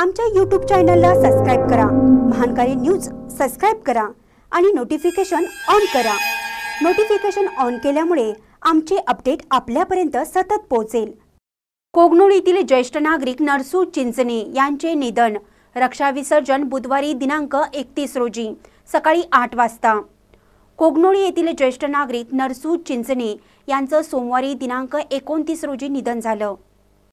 आमच्या यूट्यूब चॅनलला सबस्क्राईब करा महानकारी न्यूज सबस्क्राईब करा आणि नोटिफिकेशन ऑन करा नोटिफिकेशन ऑन केल्यामुळे आमचे अपडेट आपल्यापर्यंत सतत पोहोचेल कोगनोळीतील येथील ज्येष्ठ नागरिक नरसू चिंचणे यांचे निधन रक्षा विसर्जन बुधवारी दिनांक एकतीस रोजी सकाळी आठ वाजता कोगनोळी येथील ज्येष्ठ नागरिक नरसू चिंचणे यांचं सोमवारी दिनांक एकोणतीस रोजी निधन झालं